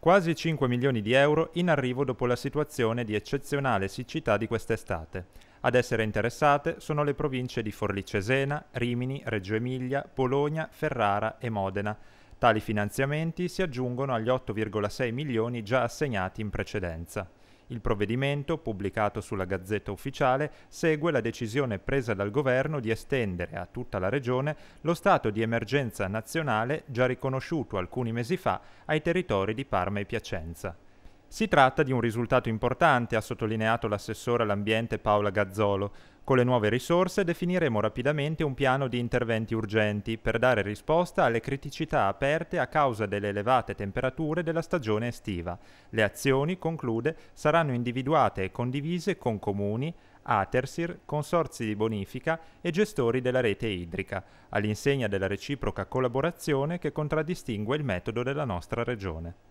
quasi 5 milioni di euro in arrivo dopo la situazione di eccezionale siccità di quest'estate. Ad essere interessate sono le province di Forlì Cesena, Rimini, Reggio Emilia, Bologna, Ferrara e Modena. Tali finanziamenti si aggiungono agli 8,6 milioni già assegnati in precedenza. Il provvedimento, pubblicato sulla Gazzetta Ufficiale, segue la decisione presa dal governo di estendere a tutta la regione lo stato di emergenza nazionale già riconosciuto alcuni mesi fa ai territori di Parma e Piacenza. Si tratta di un risultato importante, ha sottolineato l'assessore all'ambiente Paola Gazzolo. Con le nuove risorse definiremo rapidamente un piano di interventi urgenti per dare risposta alle criticità aperte a causa delle elevate temperature della stagione estiva. Le azioni, conclude, saranno individuate e condivise con comuni, Atersir, consorzi di bonifica e gestori della rete idrica, all'insegna della reciproca collaborazione che contraddistingue il metodo della nostra regione.